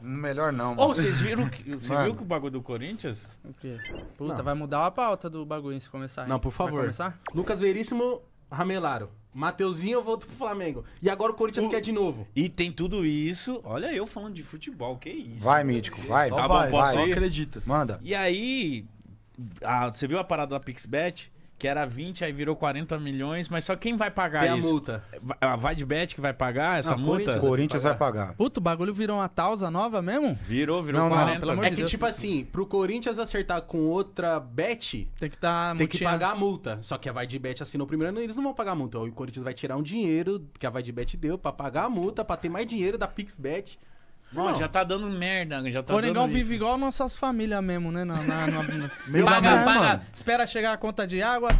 Melhor não, mano. Ô, vocês viram que, você viu que o bagulho do Corinthians? O quê? Puta, Não. vai mudar a pauta do bagulho se começar. hein? Não, por favor. Vai começar? Lucas Veríssimo, Ramelaro. Mateuzinho, eu volto pro Flamengo. E agora o Corinthians O- quer de novo. E tem tudo isso. Olha eu falando de futebol, que isso. Vai, Mítico, vai. Só Tá bom, vai, posso vai. Só acredita. Manda. E aí, a- você viu a parada da PixBet? que era 20, aí virou 40 milhões, mas só quem vai pagar Tem isso? a multa. A Vadbet que vai pagar essa não, multa? O Corinthians vai pagar. pagar. Puto, o bagulho virou uma tausa nova mesmo? Virou, virou não, 40. Não, é que Deus. tipo assim, pro Corinthians acertar com outra bet, tem que, tá tem que pagar a multa. Só que a Vadbet assinou primeiro, ano eles não vão pagar a multa. O Corinthians vai tirar um dinheiro que a Vadbet deu para pagar a multa, para ter mais dinheiro da Pixbet Mano, já tá dando merda, já tá Coringão dando vive isso. igual nossas famílias mesmo, né? Na, na, na, na... Meu paga, pai, é paga, espera chegar a conta de água,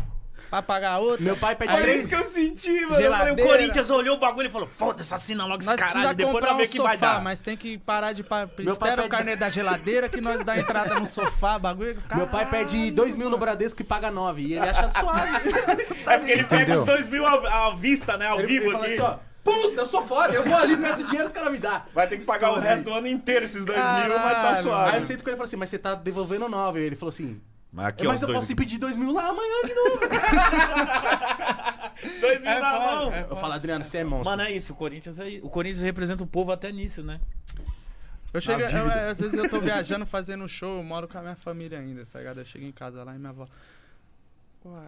pra pagar outra. Meu pai pede três. É isso que eu senti, mano. O Corinthians olhou o bagulho e falou: foda-se, assina logo esse caralho, depois pra ver um que sofá, vai dar. Mas tem que parar de. Pa... Espera o carnê da geladeira que nós dá entrada no sofá, bagulho. Caralho, Meu pai pede dois mil no Bradesco e paga nove. E ele acha suave. é porque ele pega Entendeu? os dois mil à, vista, né? Ao ele, vivo ele aqui. Assim, ó, Puta, eu sou foda, eu vou ali, peço dinheiro, os caras me dão. Vai ter que pagar Estou o resto aí. do ano inteiro esses dois Caralho. mil, mas tá suave. Aí eu sei com ele e falo assim, mas você tá devolvendo nove. Aí ele falou assim, mas, aqui, é, mas eu dois... posso ir pedir dois mil lá amanhã de novo. dois mil é na mão. É eu falo, Adriano, você é monstro. Mano, é isso, o Corinthians, é... o Corinthians representa o povo até nisso, né? Eu chego, eu, às vezes eu tô viajando, fazendo show, eu moro com a minha família ainda, tá ligado? Eu chego em casa lá e minha avó. Uau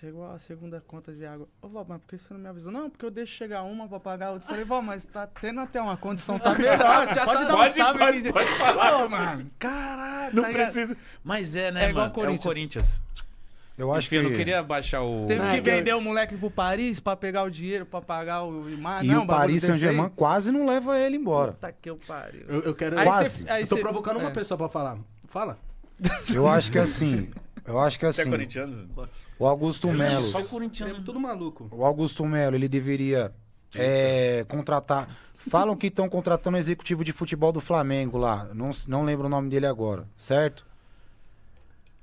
Chegou a segunda conta de água. Ô, vó, mas por que você não me avisou? Não, porque eu deixo chegar uma pra pagar a outra. Falei, vó, mas tá tendo até uma condição, tá melhor. Já tá pode tá, dar pode, um salve aqui. Pode falar. mano, caralho. Não tá precisa. Mas é, né, é mano? É o Corinthians. Eu acho Enfim, que... eu não queria baixar o... Teve não, que é vender eu... o moleque pro Paris pra pegar o dinheiro, pra pagar o... Imar... E não, o Paris Saint-Germain quase não leva ele embora. Tá que eu pariu. Eu, eu quero... Aí quase. Cê, aí eu tô cê... provocando é. uma pessoa pra falar. Fala. Eu acho que é assim... Eu acho que assim... Você é assim. corintiano? O Augusto Melo. Só o corintiano, é tudo maluco. O Augusto Melo, ele deveria é, contratar. Falam que estão contratando o executivo de futebol do Flamengo lá. Não, não lembro o nome dele agora, certo?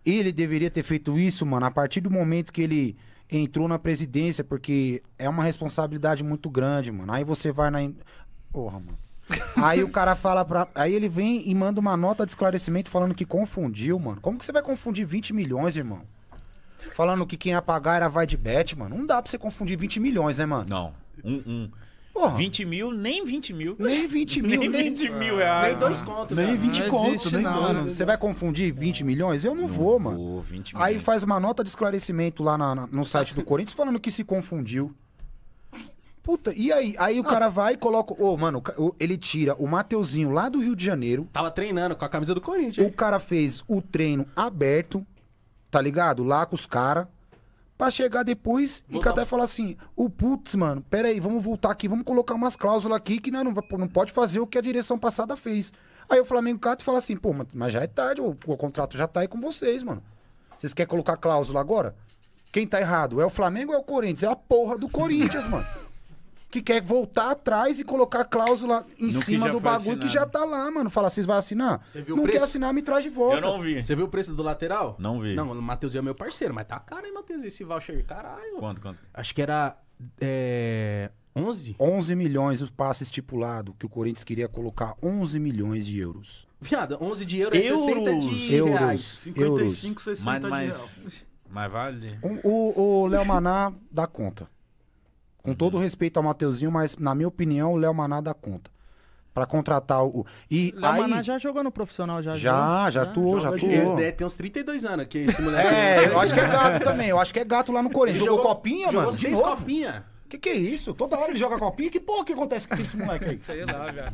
Ele deveria ter feito isso, mano, a partir do momento que ele entrou na presidência, porque é uma responsabilidade muito grande, mano. Aí você vai na. Porra, mano. Aí o cara fala pra. Aí ele vem e manda uma nota de esclarecimento falando que confundiu, mano. Como que você vai confundir 20 milhões, irmão? falando que quem ia pagar era vai de bet, mano. Não dá pra você confundir 20 milhões, né, mano? Não. Um, um. Porra. 20 mil, nem 20 mil. Nem 20 mil. nem 20 mil reais. Nem dois contos. Nem 20 contos. Nem mano, você vai confundir 20 milhões? Eu não, não vou, mano. Vou, 20 milhões. Aí faz uma nota de esclarecimento lá na, na, no site do Corinthians falando que se confundiu. Puta, e aí? Aí o ah. cara vai e coloca. Ô, oh, mano, ele tira o Mateuzinho lá do Rio de Janeiro. Tava treinando com a camisa do Corinthians. O cara fez o treino aberto, tá ligado? Lá com os caras. Pra chegar depois e até falar assim, o putz, mano, pera aí, vamos voltar aqui, vamos colocar umas cláusulas aqui que né, não não, não pode fazer o que a direção passada fez. Aí o Flamengo cata e fala assim, pô, mas já é tarde, o, o contrato já tá aí com vocês, mano. Vocês querem colocar cláusula agora? Quem tá errado? É o Flamengo ou é o Corinthians? É a porra do Corinthians, mano que quer voltar atrás e colocar a cláusula em no cima do bagulho assinado. que já tá lá, mano. Fala, vocês vão assinar? Você viu não o preço? quer assinar, me traz de volta. Eu não vi. Você viu o preço do lateral? Não vi. Não, o Matheus é meu parceiro, mas tá caro, hein, Matheus? Esse voucher, caralho. Quanto, quanto? Acho que era. É... 11? 11 milhões o passe estipulado, que o Corinthians queria colocar 11 milhões de euros. Viado, 11 de euro é euros é 60 de euros, reais. 55, euros. 60 mas, mas, de reais. Mas vale? O Léo Maná dá conta. Com uhum. todo respeito ao Mateuzinho, mas na minha opinião, o Léo Maná dá conta. Pra contratar o. E Léo aí... Maná já jogou no profissional, já Já, já atuou, já atuou. é, tem uns 32 anos que esse moleque. é, eu acho que é gato também. Eu acho que é gato lá no Corinthians. Jogou, jogou, copinha, jogou mano? Seis copinha. Que que é isso? Toda hora ele joga copinha. Que porra que acontece com esse moleque aí? Sei lá, velho.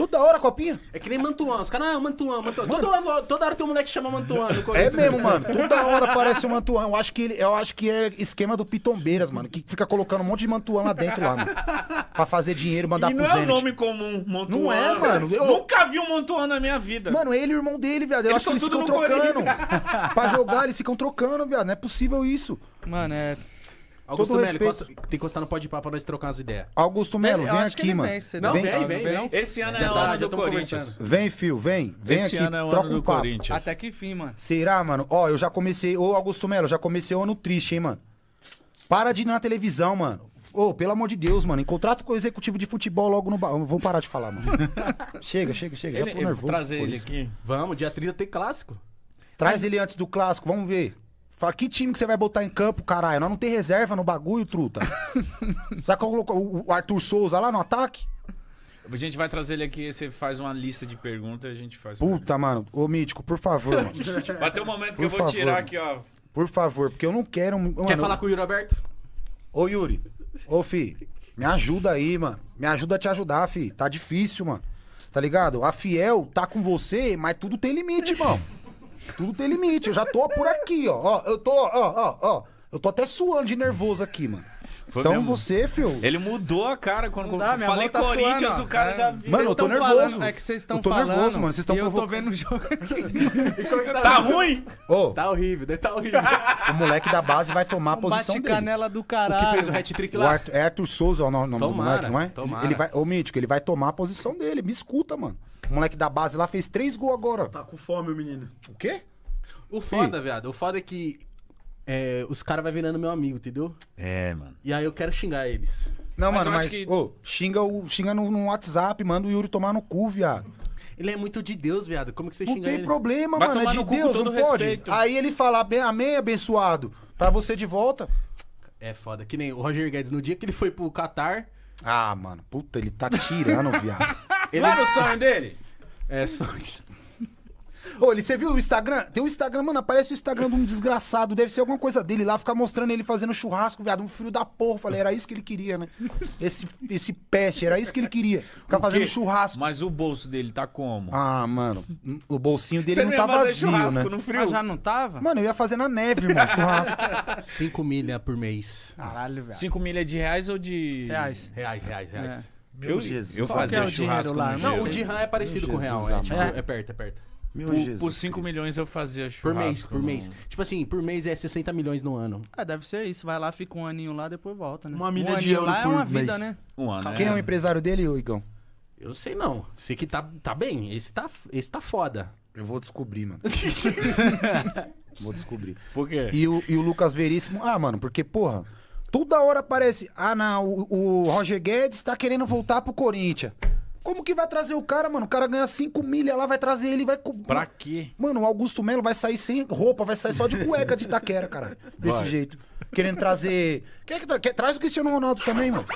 Toda hora copinha? É que nem Mantuan. Os caras, ah, é Mantuan, Mantuan. Mano, toda, hora, toda hora tem um moleque que chama Mantuan. É mesmo, mano. Toda hora aparece um Mantuan. Eu acho que, ele, eu acho que é esquema do Pitombeiras, mano. Que fica colocando um monte de Mantuan lá dentro, lá, mano. Pra fazer dinheiro, mandar e pro Não é um nome comum, Mantuan. Não é, mano. Eu... Nunca vi um Mantuan na minha vida. Mano, ele e o irmão dele, viado. Eu eles acho que eles ficam trocando. pra jogar, eles ficam trocando, viado. Não é possível isso. Mano, é Augusto Melo, respeito. tem que encostar no de papo pra nós trocar as ideias. Augusto Melo, vem aqui, mano. Vem, não, vem, vem, vem, Esse ano é, é o ano do Corinthians. Vem, fio, vem. Vem Esse aqui, ano é o troca ano um do papo. Corinthians. Até que fim, mano. Será, mano? Ó, eu já comecei... Ô, Augusto Melo, já comecei o ano triste, hein, mano? Para de ir na televisão, mano. Ô, oh, pelo amor de Deus, mano. Em contrato com o executivo de futebol logo no bar. Vamos parar de falar, mano. chega, chega, chega. Ele, já tô nervoso. Trazer ele isso. aqui. Vamos, dia 30 tem clássico. Traz ele antes do clássico, vamos ver. Fala, que time que você vai botar em campo, caralho? Nós não tem reserva no bagulho, truta. Sabe qual colocou o Arthur Souza lá no ataque? A gente vai trazer ele aqui, você faz uma lista de perguntas e a gente faz. Puta, mano. Ô, Mítico, por favor. vai ter um momento por que eu vou favor. tirar aqui, ó. Por favor, porque eu não quero. Mano, Quer falar com o Yuri Alberto? Ô, Yuri. Ô, Fi. Me ajuda aí, mano. Me ajuda a te ajudar, Fi. Tá difícil, mano. Tá ligado? A Fiel tá com você, mas tudo tem limite, irmão. Tudo tem limite. Eu já tô por aqui, ó. ó eu tô, ó, ó, ó. Eu tô até suando de nervoso aqui, mano. Foi então mesmo. você, filho. Ele mudou a cara quando dá, eu falei tá Corinthians, suando, o cara é. já viu. Mano, eu tô nervoso. Falando, é que vocês estão falando. Eu tô falando, nervoso, mano. Vocês estão provocando. Eu tô vendo o jogo aqui. É tá? tá, tá ruim? Tá horrível, daí né? tá horrível. O moleque da base vai tomar a posição dele. canela do caralho. O que fez o hat-trick lá? O Arthur, é Arthur Souza, é o nome tomara, do moleque, não é? Tomara. Ele vai, ô, Mítico, ele vai tomar a posição dele. Me escuta, mano. O moleque da base lá fez três gols agora. Tá com fome o menino. O quê? O foda, Sim. viado. O foda é que é, os caras vai virando meu amigo, entendeu? É, mano. E aí eu quero xingar eles. Não, mas mano, mas. Que... Ô, xinga, o, xinga no, no WhatsApp, manda o Yuri tomar no cu, viado. Ele é muito de Deus, viado. Como que você não xinga ele? Não tem problema, vai mano. É de Deus, não pode. Aí ele fala, amém, abençoado. Pra você de volta. É foda. Que nem o Roger Guedes, no dia que ele foi pro Catar. Ah, mano, puta, ele tá tirando, viado. Ele... Não era ah. o sonho dele? É, sonho. Ô, ele, você viu o Instagram? Tem o um Instagram, mano, aparece o Instagram de um desgraçado. Deve ser alguma coisa dele lá, ficar mostrando ele fazendo churrasco, viado. Um filho da porra. Falei, era isso que ele queria, né? Esse, esse peste, era isso que ele queria. Ficar fazendo churrasco. Mas o bolso dele tá como? Ah, mano, o bolsinho dele você não, não tá vazio, né? No frio. já não tava? Mano, eu ia fazer na neve, mano, churrasco. 5 milha por mês. Caralho, velho. 5 milha de reais ou de... Reais. Reais, reais, reais. É. Meu eu, Jesus. Eu fazia é o churrasco lá? Não, o dirham é parecido Meu com o real. é, tipo, é, é perto, é perto. Meu por, Jesus. Por 5 milhões eu fazia churrasco. Por mês, por no... mês. Tipo assim, por mês é 60 milhões no ano. Ah, deve ser isso. Vai lá, fica um aninho lá, depois volta, né? Uma milha um de euro lá é uma mês. vida, né? Um ano, Quem é, é o empresário dele, Igão? Eu sei não. Sei que tá, tá bem. Esse tá, esse tá foda. Eu vou descobrir, mano. vou descobrir. Por quê? E o, e o Lucas Veríssimo... Ah, mano, porque, porra... Toda hora aparece. Ah, não, o, o Roger Guedes tá querendo voltar pro Corinthians. Como que vai trazer o cara, mano? O cara ganha 5 milha lá, vai trazer ele, vai. Pra quê? Mano, o Augusto Melo vai sair sem roupa, vai sair só de cueca de Itaquera, cara. Desse vai. jeito. Querendo trazer. Quem é que tra... Quer... Traz o Cristiano Ronaldo também, mano.